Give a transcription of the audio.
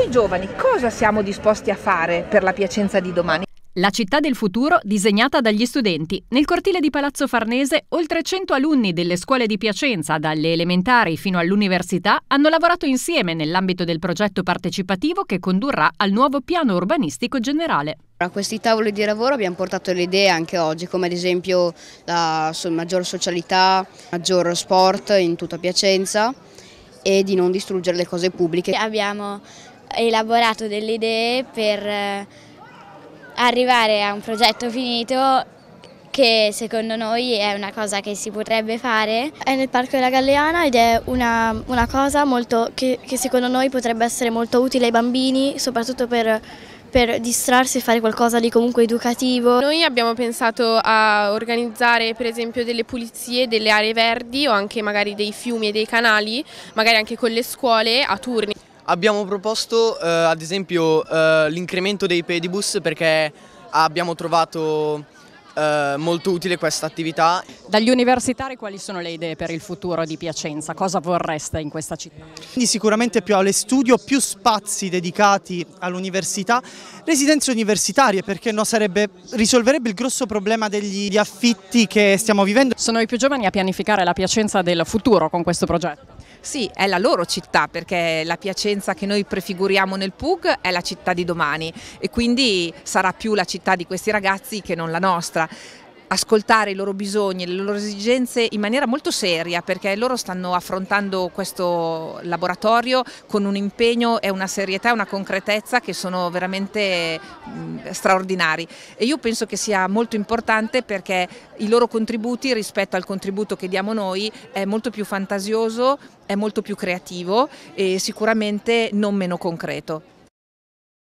noi giovani cosa siamo disposti a fare per la Piacenza di domani? La città del futuro disegnata dagli studenti. Nel cortile di Palazzo Farnese, oltre 100 alunni delle scuole di Piacenza, dalle elementari fino all'università, hanno lavorato insieme nell'ambito del progetto partecipativo che condurrà al nuovo piano urbanistico generale. A questi tavoli di lavoro abbiamo portato le idee anche oggi, come ad esempio la maggior socialità, maggior sport in tutta Piacenza e di non distruggere le cose pubbliche. Abbiamo elaborato delle idee per eh, arrivare a un progetto finito che secondo noi è una cosa che si potrebbe fare. È nel Parco della Galleana ed è una, una cosa molto, che, che, secondo noi potrebbe essere molto utile ai bambini, soprattutto per, per distrarsi e fare qualcosa di comunque educativo. Noi abbiamo pensato a organizzare per esempio delle pulizie delle aree verdi o anche magari dei fiumi e dei canali, magari anche con le scuole a turni. Abbiamo proposto eh, ad esempio eh, l'incremento dei pedibus perché abbiamo trovato eh, molto utile questa attività. Dagli universitari quali sono le idee per il futuro di Piacenza? Cosa vorreste in questa città? Quindi sicuramente più aule studio, più spazi dedicati all'università, residenze universitarie perché no, sarebbe, risolverebbe il grosso problema degli affitti che stiamo vivendo. Sono i più giovani a pianificare la Piacenza del futuro con questo progetto? Sì, è la loro città perché la Piacenza che noi prefiguriamo nel PUG è la città di domani e quindi sarà più la città di questi ragazzi che non la nostra ascoltare i loro bisogni, le loro esigenze in maniera molto seria perché loro stanno affrontando questo laboratorio con un impegno e una serietà e una concretezza che sono veramente straordinari e io penso che sia molto importante perché i loro contributi rispetto al contributo che diamo noi è molto più fantasioso, è molto più creativo e sicuramente non meno concreto.